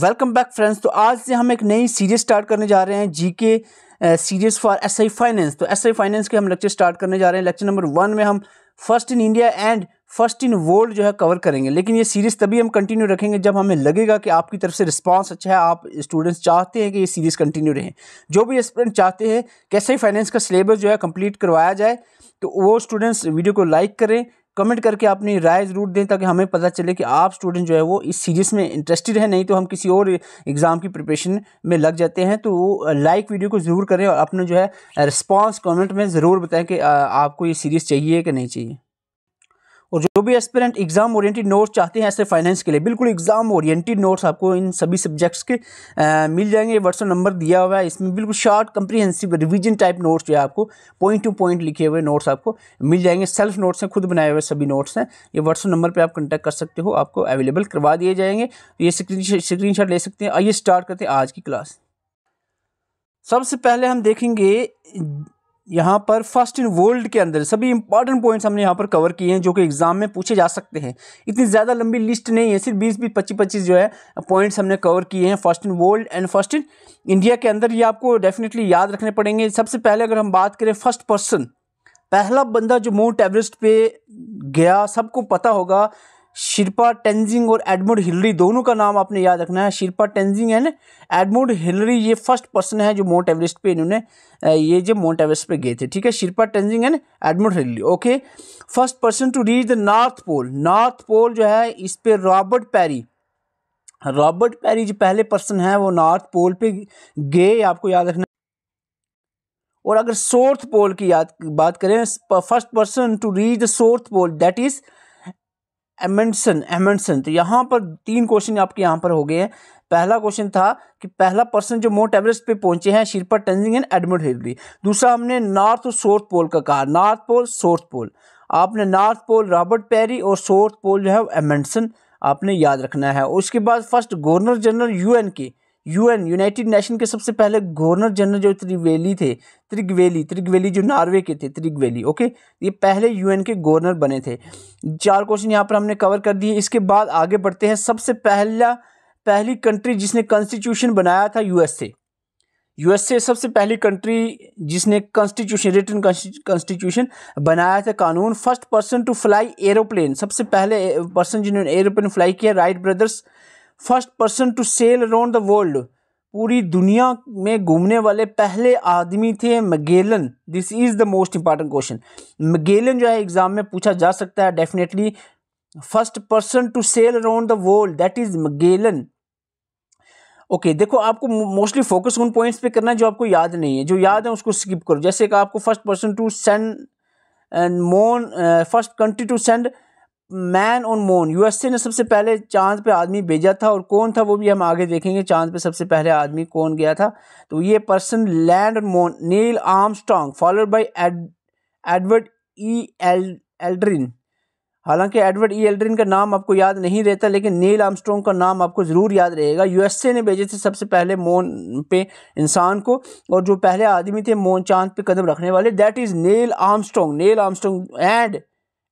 welcome back friends तो आज से हम एक नई सीरीज स्टार्ट करने जा रहे हैं GK series for SI finance तो एसआई फाइनेंस के हम लेक्चर स्टार्ट करने जा रहे हैं लेक्चर नंबर वन में हम first in India and first in world जो है कवर करेंगे लेकिन ये सीरीज़ तभी हम कंटिन्यू रखेंगे जब हमें लगेगा कि आपकी तरफ से रिस्पांस अच्छा है आप स्टूडेंट्स चाहते हैं कि ये सीरीज़ कंटिन्यू रहे जो भी स्टूडेंट चाहते हैं कैसे फाइनेंस का सिलेबस जो है कंप्लीट करवाया जाए तो वो स्टूडेंट्स वीडियो को लाइक करें कमेंट करके अपनी राय ज़रूर दें ताकि हमें पता चले कि आप स्टूडेंट जो है वो इस सीरीज़ में इंटरेस्टेड है नहीं तो हम किसी और एग्ज़ाम की प्रिपरेशन में लग जाते हैं तो लाइक वीडियो को ज़रूर करें और अपना जो है रिस्पॉन्स कमेंट में ज़रूर बताएं कि आपको ये सीरीज़ चाहिए कि नहीं चाहिए और जो भी एस्पिरेंट एग्ज़ाम ओरिएंटेड नोट्स चाहते हैं ऐसे फाइनेंस के लिए बिल्कुल एग्ज़ाम ओरिएंटेड नोट्स आपको इन सभी सब्जेक्ट्स के आ, मिल जाएंगे व्हाट्सअप नंबर दिया हुआ है इसमें बिल्कुल short comprehensive revision type notes जो है आपको पॉइंट टू पॉइंट लिखे हुए नोट्स आपको मिल जाएंगे सेल्फ नोट्स हैं खुद बनाए हुए सभी नोट्स हैं ये व्हाट्सअप नंबर पर आप कंटेक्ट कर सकते हो आपको अवेलेबल करवा दिए जाएंगे तो ये स्क्रीन ले सकते हैं आइए स्टार्ट करते हैं आज की क्लास सबसे पहले हम देखेंगे यहाँ पर फर्स्ट इन वर्ल्ड के अंदर सभी इंपॉर्टेंट पॉइंट्स हमने यहाँ पर कवर किए हैं जो कि एग्जाम में पूछे जा सकते हैं इतनी ज़्यादा लंबी लिस्ट नहीं है सिर्फ बीस बीस पच्चीस पच्चीस जो है पॉइंट्स हमने कवर किए हैं first in world and first in India के अंदर ये आपको डेफिनेटली याद रखने पड़ेंगे सबसे पहले अगर हम बात करें फर्स्ट पर्सन पहला बंदा जो माउंट एवरेस्ट पे गया सबको पता होगा शिरपा टेंजिंग और एडमोड हिलरी दोनों का नाम आपने याद रखना है Sherpa Tenzing and Edmund Hillary ये फर्स्ट पर्सन है जो माउंट एवरेस्ट पे इन्होंने ये जो माउंट एवरेस्ट पे गए थे ठीक है Sherpa Tenzing and Edmund Hillary okay first person to reach the North Pole North Pole जो है इस पर रॉबर्ट पैरी रॉबर्ट पैरी जो पहले पर्सन है वो नॉर्थ पोल पे गए आपको याद रखना और अगर सोर्थ पोल की याद बात करें first person to reach the South Pole that is Amundsen Amundsen तो यहाँ पर तीन क्वेश्चन आपके यहाँ पर हो गए हैं पहला क्वेश्चन था कि पहला पर्सन जो माउंट एवरेस्ट पे पहुंचे हैं Sherpa Tenzing and Edmund Hillary दूसरा हमने नॉर्थ और साउथ पोल का कहा नॉर्थ पोल साउथ पोल आपने नॉर्थ पोल रॉबर्ट पेरी और साउथ पोल जो है एमेंडसन आपने याद रखना है उसके बाद फर्स्ट गवर्नर जनरल एन के यूएन यूनाइटेड नेशन के सबसे पहले गवर्नर जनरल जो त्रिवेली थे त्रिगवेली त्रिगवेली जो नॉर्वे के थे त्रिगवेली ओके ये पहले यूएन के गवर्नर बने थे चार क्वेश्चन यहाँ पर हमने कवर कर दिए इसके बाद आगे बढ़ते हैं सबसे पहला पहली कंट्री जिसने कॉन्स्टिट्यूशन बनाया था यूएसए यूएसए सबसे पहली कंट्री जिसने कॉन्स्टिट्यूशन रिटर्न कॉन्स्टिट्यूशन बनाया था कानून first person to fly aeroplane सबसे पहले पर्सन जिन्होंने एरोप्लेन फ्लाई किया Wright brothers first person to sail around the world पूरी दुनिया में घूमने वाले पहले आदमी थे Magellan this is the most important question Magellan जो है एग्ज़ाम में पूछा जा सकता है definitely first person to sail around the world that is Magellan okay okay, देखो आपको मोस्टली फोकस उन पॉइंट्स पे करना है जो आपको याद नहीं है जो याद है उसको स्किप करो जैसे कि आपको first person to send and moon first country to send man on moon USA ने सबसे पहले चांद पे आदमी भेजा था और कौन था वो भी हम आगे देखेंगे चांद पे सबसे पहले आदमी कौन गया था तो ये person land on moon Neil Armstrong followed by Edward E L Aldrin हालांकि एडवर्ड ई एल्ड्रिन का नाम आपको याद नहीं रहता लेकिन नील आर्मस्ट्रॉन्ग का नाम आपको ज़रूर याद रहेगा यूएसए ने भेजे थे सबसे पहले मोन पे इंसान को और जो पहले आदमी थे मोन चांद पे कदम रखने वाले that is Neil Armstrong Neil Armstrong and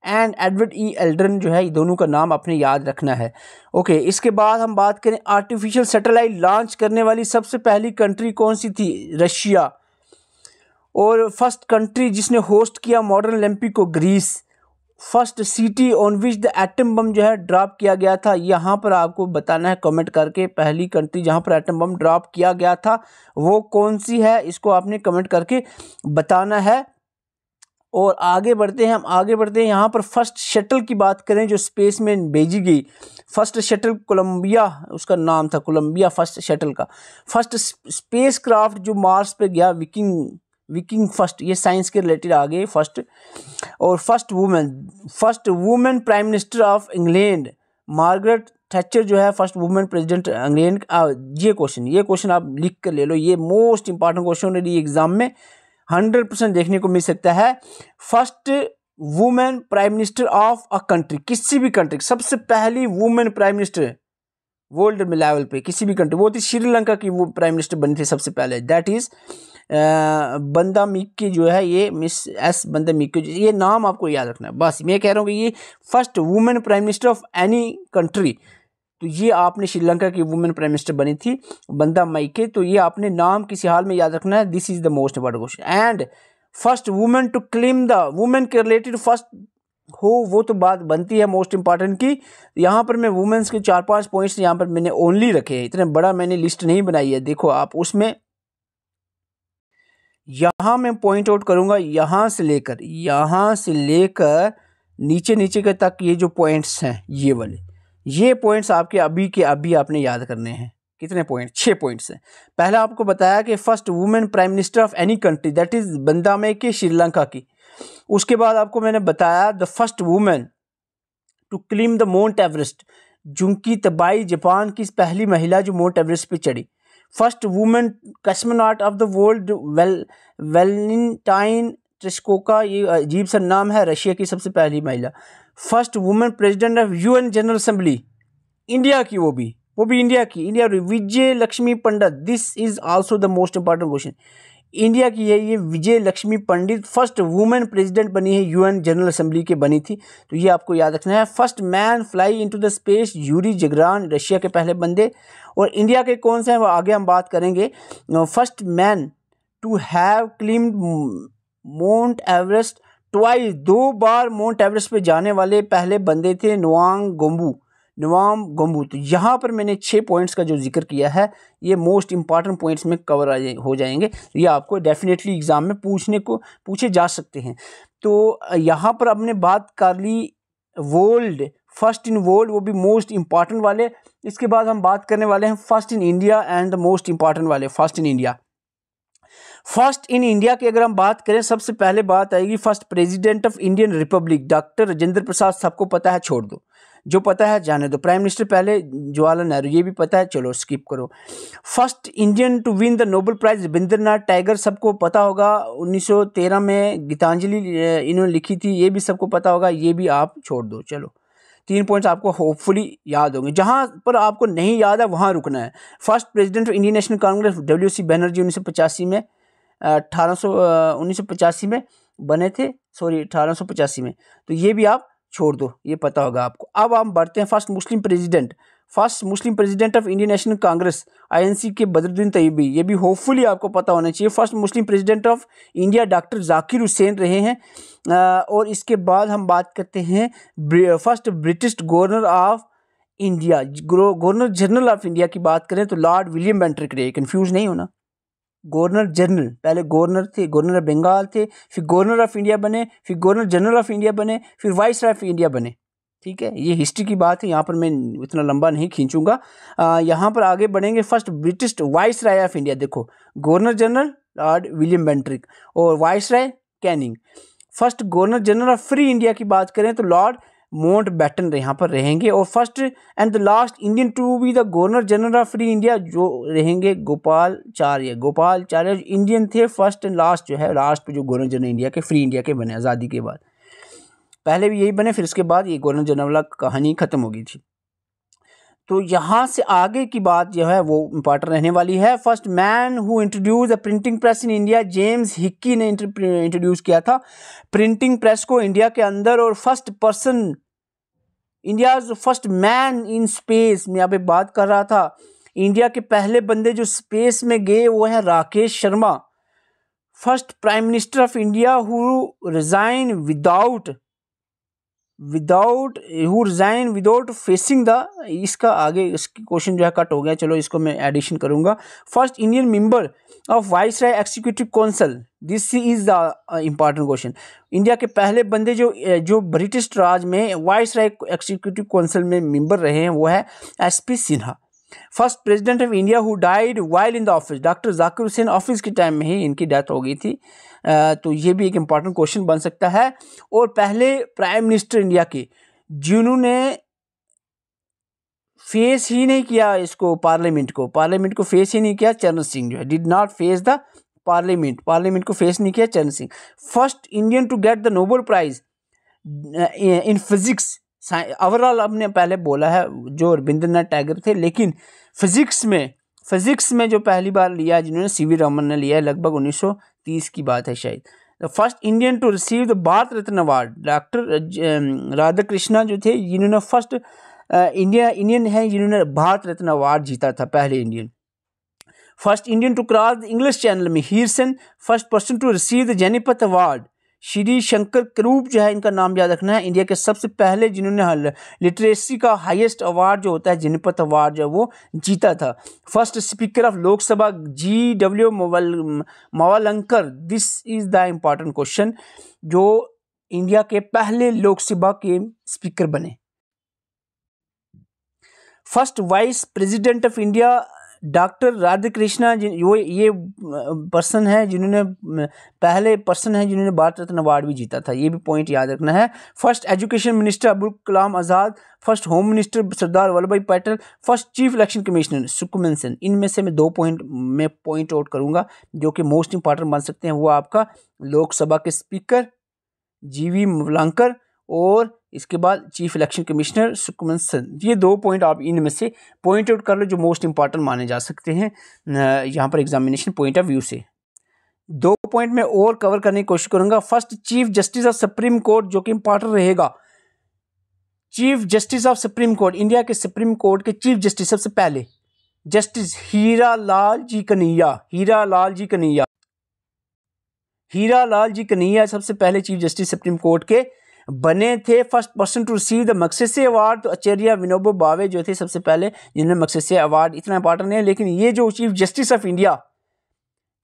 and Edward E Aldrin जो है दोनों का नाम आपने याद रखना है ओके okay, इसके बाद हम बात करें आर्टिफिशियल सेटेलाइट लॉन्च करने वाली सबसे पहली कंट्री कौन सी थी रशिया और फर्स्ट कंट्री जिसने होस्ट किया मॉडर्न ओलंपिक को Greece first city on which the atom bomb जो है ड्रॉप किया गया था यहाँ पर आपको बताना है कमेंट करके पहली कंट्री जहाँ पर एटम बम ड्रॉप किया गया था वो कौन सी है इसको आपने कमेंट करके बताना है और आगे बढ़ते हैं हम आगे बढ़ते हैं यहाँ पर फर्स्ट शटल की बात करें जो स्पेस में भेजी गई फर्स्ट शटल कोलंबिया उसका नाम था कोलंबिया फर्स्ट शटल का फर्स्ट स्पेस क्राफ्ट जो मार्स पे गया विकिंग विकिंग फर्स्ट ये साइंस के रिलेटेड आ गए फर्स्ट और first women first women prime minister of England Margaret Thatcher जो है फर्स्ट वुमेन प्रेसिडेंट इंग्लैंड ये क्वेश्चन ये क्वेश्चन आप लिख कर ले लो ये मोस्ट इंपॉर्टेंट क्वेश्चन एग्ज़ाम में हंड्रेड परसेंट देखने को मिल सकता है first women prime minister of a country किसी भी कंट्री सबसे पहली वुमेन प्राइम मिनिस्टर वर्ल्ड में लेवल पे किसी भी कंट्री वो थी श्रीलंका की वो प्राइम मिनिस्टर बनी थी सबसे पहले दैट इज़ बंदा मिक्की जो है ये मिस एस बंदा मिक्की ये नाम आपको याद रखना है बस मैं कह रहा हूँ कि ये first women prime minister of any country तो ये आपने श्रीलंका की वुमेन प्राइम मिनिस्टर बनी थी बंदा माइके तो ये आपने नाम किसी हाल में याद रखना है this is the most important question and first women to claim the women के रिलेटेड फर्स्ट हो वो तो बात बनती है मोस्ट इंपॉर्टेंट की यहाँ पर मैं वुमेन्स के चार पांच पॉइंट्स यहाँ पर मैंने ओनली रखे हैं इतने बड़ा मैंने लिस्ट नहीं बनाई है देखो आप उसमें यहाँ मैं पॉइंट आउट करूँगा यहाँ से लेकर यहाँ से लेकर नीचे नीचे के तक ये जो पॉइंट्स हैं ये वाले ये पॉइंट्स आपके अभी के अभी आपने याद करने हैं कितने पॉइंट छः पॉइंट्स हैं पहला आपको बताया कि first women prime minister of any country that is में के श्रीलंका की उसके बाद आपको मैंने बताया the first women to climb the Mount Everest Junko Tabei Japan की पहली महिला जो माउंट एवरेस्ट पे चढ़ी first women cosmonaut of the world Val Valentina Tereshkova ये अजीब सा नाम है रशिया की सबसे पहली महिला first women president of UN general assembly India की वो भी वो भी इंडिया की India Vijay Lakshmi Pandit this is also the most important question India की है ये Vijay Lakshmi Pandit first women president बनी है यूएन जनरल असेंबली की बनी थी तो ये आपको याद रखना है first man fly into the space Yuri Gagarin Russia के पहले बंदे और इंडिया के कौन से हैं वो आगे हम बात करेंगे first man to have climb Mount Everest twice दो बार माउंट एवरेस्ट पे जाने वाले पहले बंदे थे नुआंग गोम्बू नवाम गोम्बू तो यहाँ पर मैंने छः पॉइंट्स का जो जिक्र किया है ये मोस्ट इंपॉर्टेंट पॉइंट्स में कवर आ जाए हो जाएंगे तो ये आपको डेफिनेटली एग्ज़ाम में पूछने को पूछे जा सकते हैं तो यहाँ पर आपने बात कर ली वर्ल्ड फर्स्ट इन वर्ल्ड वो भी मोस्ट इंपॉर्टेंट वाले इसके बाद हम बात करने वाले हैं first in India and the most important वाले first in India first in India की अगर हम बात करें सबसे पहले बात आएगी first president of Indian republic doctor Rajendra Prasad सबको पता है छोड़ दो जो पता है जाने दो प्राइम मिनिस्टर पहले जवाहरलाल नेहरू ये भी पता है चलो स्किप करो first Indian to win the Nobel prize Rabindranath Tagore सबको पता होगा 1913 में गीतांजलि इन्होंने लिखी थी ये भी सबको पता होगा ये भी आप छोड़ दो चलो तीन पॉइंट्स आपको होपफुली याद होंगे जहाँ पर आपको नहीं याद है वहाँ रुकना है first president of Indian National Congress W C Banerjee उन्नीस सौ पचासी में अठारह सौ उन्नीस सौ पचासी में बने थे सॉरी अठारह सौ पचासी में तो ये भी आप छोड़ दो ये पता होगा आपको अब हम बढ़ते हैं first Muslim president first Muslim president of Indian National Congress INC के बदरुद्दीन तैयबी ये भी होपफुली आपको पता होना चाहिए first Muslim president of India doctor Zakir Hussain रहे हैं और इसके बाद हम बात करते हैं first British governor of India governor general of India की बात करें तो लॉर्ड विलियम बेंट्रिक रहे कन्फ्यूज़ नहीं होना गवर्नर जनरल पहले गवर्नर थे गवर्नर ऑफ बंगाल थे फिर गवर्नर ऑफ इंडिया बने फिर गवर्नर जनरल ऑफ इंडिया बने फिर वाइस ऑफ इंडिया बने ठीक है ये हिस्ट्री की बात है यहाँ पर मैं इतना लंबा नहीं खींचूंगा यहाँ पर आगे बढ़ेंगे first British viceroy of India देखो governor general Lord William Bentinck और viceroy Canning first governor general of free India की बात करें तो लॉर्ड माउंट बैटन यहाँ पर रहेंगे और first and the last Indian to be the governor general of free India जो रहेंगे गोपाल चार्य गोपालचार्य चार्य इंडियन थे फर्स्ट एंड लास्ट जो है लास्ट पे जो गवर्नर जनरल इंडिया के फ्री इंडिया के बने आज़ादी के बाद पहले भी यही बने फिर उसके बाद ये गवर्नर वाला कहानी ख़त्म हो गई थी तो यहाँ से आगे की बात जो है वो इम्पॉर्टेंट रहने वाली है first man who introduce a printing press in India James Hicky ने इंट्रोड्यूस किया था प्रिंटिंग प्रेस को इंडिया के अंदर और first person India first man in space मैं यहाँ पे बात कर रहा था इंडिया के पहले बंदे जो स्पेस में गए वो है Rakesh Sharma first prime minister of India who resign without without who resign without facing the इसका आगे इसकी क्वेश्चन जो है कट हो गया चलो इसको मैं एडिशन करूंगा first Indian member of viceroy executive council this is the important question India के पहले बंदे जो uh, जो ब्रिटिश राज में वाइस राय एक्सिक्यूटिव काउंसिल में मेंबर रहे हैं वो है S P Sinha first president of India who died while in the office doctor Zakir Hussain office के टाइम में ही इनकी डेथ हो गई थी तो ये भी एक इम्पॉर्टेंट क्वेश्चन बन सकता है और पहले प्राइम मिनिस्टर इंडिया के जिन्होंने फेस ही नहीं किया इसको पार्लियामेंट को पार्लियामेंट को फेस ही नहीं किया चरण सिंह जो है did not face the parliament parliament को फेस नहीं किया Charan Singh first Indian to get the Nobel prize in physics overall हमने पहले बोला है जो रविंद्रनाथ टैगर थे लेकिन फिजिक्स में फिजिक्स में जो पहली बार लिया जिन्होंने सी वी रमन ने लिया है लगभग 1930 की बात है शायद the first Indian to receive the Bharat Ratna award doctor Radha Krishna जो थे जिन्होंने फर्स्ट इंडिया इंडियन है जिन्होंने भारत रत्न अवार्ड जीता था पहले Indian first Indian to cross the English Channel में हीरसन first person to receive the Jnanpith award Shri Shankar Kurup जो है इनका नाम याद रखना है इंडिया के सबसे पहले जिन्होंने लिटरेसी का हाईएस्ट अवार्ड जो होता है जिनपत अवार्ड जो वो जीता था first speaker of Lok Sabha G W Mavalankar this is the important question जो इंडिया के पहले लोकसभा के स्पीकर बने first vice president of India doctor Radhe Krishna वो ये पर्सन है जिन्होंने पहले पर्सन है जिन्होंने भारत रत्न अवार्ड भी जीता था ये भी पॉइंट याद रखना है first education minister Abul Kalam Azad first home minister Sardar Vallabh भाई Patel first chief election commissioner Sukumar Sen इनमें से मैं दो पॉइंट में पॉइंट आउट करूँगा जो कि मोस्ट इंपॉर्टेंट बन सकते हैं वो आपका लोकसभा के स्पीकर जी वी और इसके बाद chief election commissioner Sukumar Sen ये दो पॉइंट आप इनमें से पॉइंट आउट कर लो जो मोस्ट इंपॉर्टेंट माने जा सकते हैं यहाँ पर एग्जामिनेशन पॉइंट ऑफ व्यू से दो पॉइंट में और कवर करने की कोशिश करूंगा first chief justice of supreme Court जो कि इंपॉर्टेंट रहेगा chief justice of supreme court India के सुप्रीम कोर्ट के चीफ जस्टिस सबसे पहले justice Hira Lal J Kanhaiya Hira Lal J Kanhaiya Hira Lal J Kanhaiya सबसे पहले चीफ जस्टिस सुप्रीम कोर्ट के बने थे first person to receive the Magsaysay award तो आचार्य विनोबा बावे जो थे सबसे पहले जिन्होंने मक्सेसे अवार्ड इतना इंपॉर्टेंट है लेकिन ये जो chief justice of India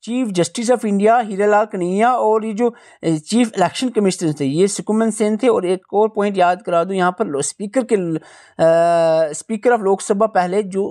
chief justice of India Hiralal Kanhaiya और ये जो चीफ इलेक्शन कमिश्नर थे ये सुकुमन सेन थे और एक और पॉइंट याद करा दूँ यहाँ पर स्पीकर के आ, स्पीकर ऑफ लोकसभा पहले जो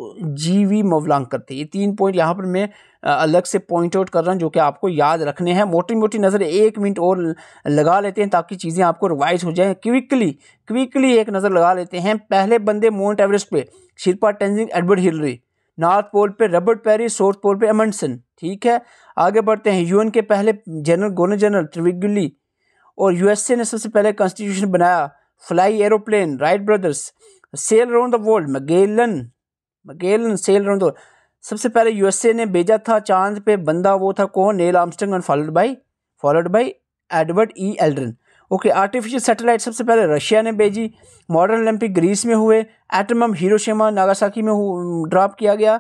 जी वी मवलांकर थे ये तीन पॉइंट यहाँ पर मैं अलग से पॉइंट आउट कर रहा हूँ जो कि आपको याद रखने हैं मोटी मोटी नज़र एक मिनट और लगा लेते हैं ताकि चीज़ें आपको रिवाइज हो जाएँ क्विकली क्विकली एक नज़र लगा लेते हैं पहले बंदे माउंट एवरेस्ट पर Sherpa Tenzing Edmund Hillary North Pole पे रबर्ट पेरी साउथ पोल पे एमंडसन ठीक है आगे बढ़ते हैं यूएन के पहले जनरल गवर्नर जनरल त्रिविगुली और यूएसए ने सबसे पहले कॉन्स्टिट्यूशन बनाया fly aeroplane Wright brothers sail around the world Magellan Magellan sail around the world सबसे पहले यूएसए ने भेजा था चांद पे बंदा वो था कौन Neil Armstrong and followed by followed by Edward E Aldrin okay artificial satellite सबसे पहले रशिया ने भेजी मॉडर्न ओलंपिक ग्रीस में हुए एटम बम हिरोशिमा नागासाकी में ड्रॉप किया गया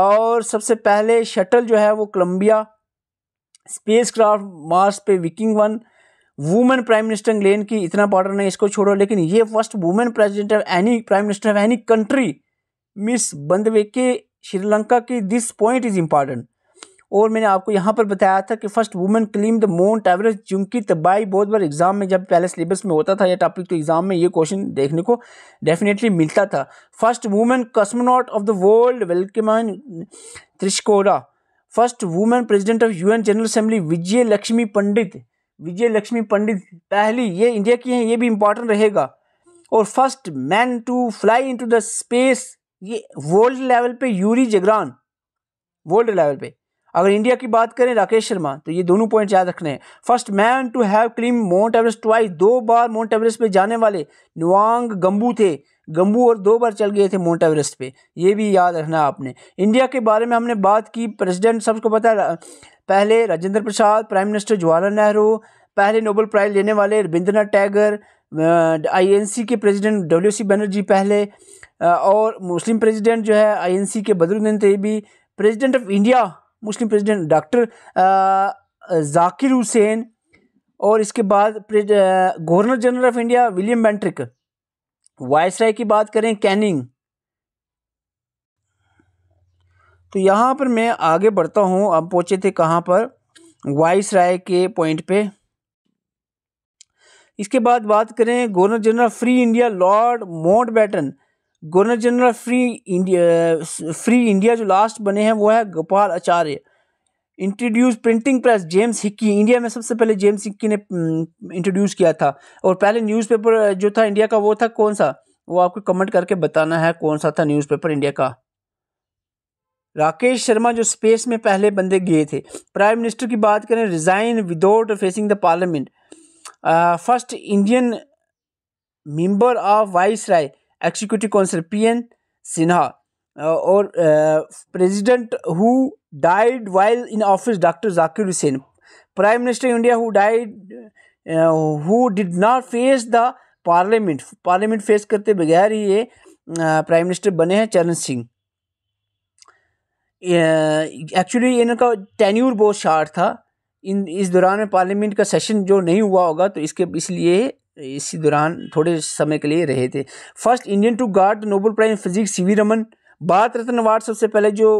और सबसे पहले शटल जो है वो कोलंबिया स्पेसक्राफ्ट मार्स पे Viking one women prime minister England की इतना बॉर्डर नहीं इसको छोड़ो लेकिन ये first women president of any prime minister of any country Miss Bandaranaike Sri Lanka की दिस पॉइंट इज इम्पॉर्टेंट और मैंने आपको यहाँ पर बताया था कि first women climb the Mount Everest जिनकी तबाही बहुत बार एग्ज़ाम में जब पहले सिलेबस में होता था या टॉपिक तो एग्ज़ाम में ये क्वेश्चन देखने को डेफिनेटली मिलता था first women cosmonaut of the world वेलकमन Tereshkova first women president of an general assembly Vijay Lakshmi Pandit Vijay Lakshmi Pandit पहली ये इंडिया की हैं ये भी इंपॉर्टेंट रहेगा और first man to fly into the space ये वर्ल्ड लेवल पे यूरी जगरान वर्ल्ड लेवल पे अगर इंडिया की बात करें राकेश शर्मा तो ये दोनों पॉइंट याद रखने हैं first man to have climb Mount Everest twice दो बार माउंट एवरेस्ट पे जाने वाले नुआंग गंबू थे गंबू और दो बार चल गए थे माउंट एवरेस्ट पे ये भी याद रखना आपने इंडिया के बारे में हमने बात की प्रेसिडेंट सबको पता है पहले राजेंद्र प्रसाद प्राइम मिनिस्टर जवाहरलाल नेहरू पहले नोबल प्राइज़ लेने वाले रविंद्रनाथ टैगर आईएनसी के प्रेसिडेंट डब्ल्यू बनर्जी पहले और मुस्लिम प्रेसिडेंट जो है आईएनसी के Badruddin Tyabji president of India Muslim president doctor Zakir Hussain और इसके बाद governor general of India William Bentinck viceroy की बात करें कैनिंग तो यहाँ पर मैं आगे बढ़ता हूँ अब पहुँचे थे कहाँ पर वाइस राय के पॉइंट पे इसके बाद बात करें governor general free India Lord Mountbatten governor general free India free India जो लास्ट बने हैं वो है Gopal Acharya introduce printing press James Hicky India में सबसे पहले जेम्स हिक्की ने इंट्रोड्यूस किया था और पहले न्यूज़पेपर जो था इंडिया का वो था कौन सा वो आपको कमेंट करके बताना है कौन सा था न्यूज़पेपर इंडिया का राकेश शर्मा जो स्पेस में पहले बंदे गए थे प्राइम मिनिस्टर की बात करें resign without facing the parliament first Indian member of viceroy executive council P N Sinha और president who died while in office doctor Zakir Hussain prime minister India who died who did not face the parliament parliament face करते बगैर ही ये prime uh, minister बने हैं Charan Singh actually uh, इनका tenure बहुत short था इन इस दौरान में पार्लियामेंट का सेशन जो नहीं हुआ होगा तो इसके इसलिए इसी दौरान थोड़े समय के लिए रहे थे first Indian to guard Nobel prize in physics C V Raman Bharat Ratna award सबसे पहले जो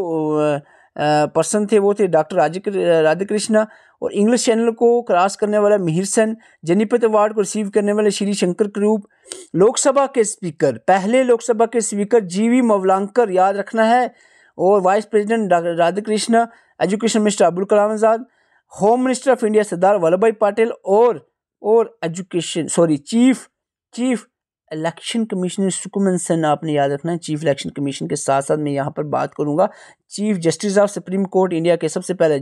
पर्सन थे वो थे डॉक्टर राधाकृष्णा कृष्णा और इंग्लिश चैनल को क्रॉस करने वाला मिहिर सेन जनीपत अवार्ड को रिसीव करने वाले श्री शंकर क्रूप लोकसभा के स्पीकर पहले लोकसभा के स्पीकर जीवी मवलांकर याद रखना है और vice president doctor Radha Krishna education minister Abdul Kalam Azad home minister of India Sardar Vallabh भाई पटेल और और education sorry chief chief election commissioner Sukumar Sen आपने याद रखना है चीफ इलेक्शन कमीशन के साथ साथ मैं यहाँ पर बात करूँगा chief justice of supreme court India के सबसे पहले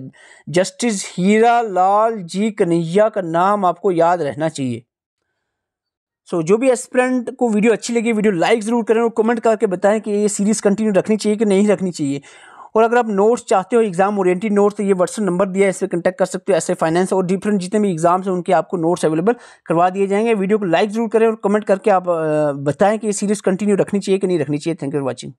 जस्टिस हीरा लाल जी कन्हैया का नाम आपको याद रहना चाहिए सो so, जो भी एस्परेंट को वीडियो अच्छी लगी वीडियो लाइक ज़रूर करें और कमेंट करके बताएं कि ये सीरीज़ कंटिन्यू रखनी चाहिए कि नहीं रखनी चाहिए और अगर आप नोट्स चाहते हो एग्जाम ओरिएंटेड नोट्स तो ये व्हाट्सअप नंबर दिया है इस पर कंटैक्ट कर सकते हो ऐसे फाइनेंस और डिफरेंट जितने भी एग्जाम्स हैं उनके आपको नोट्स अवेलेबल करवा दिए जाएंगे वीडियो को लाइक जरूर करें और कमेंट करके आप बताएं कि ये सीरीज़ कंटिन्यू रखनी चाहिए कि नहीं रखनी चाहिए थैंक यू फॉर वॉचिंग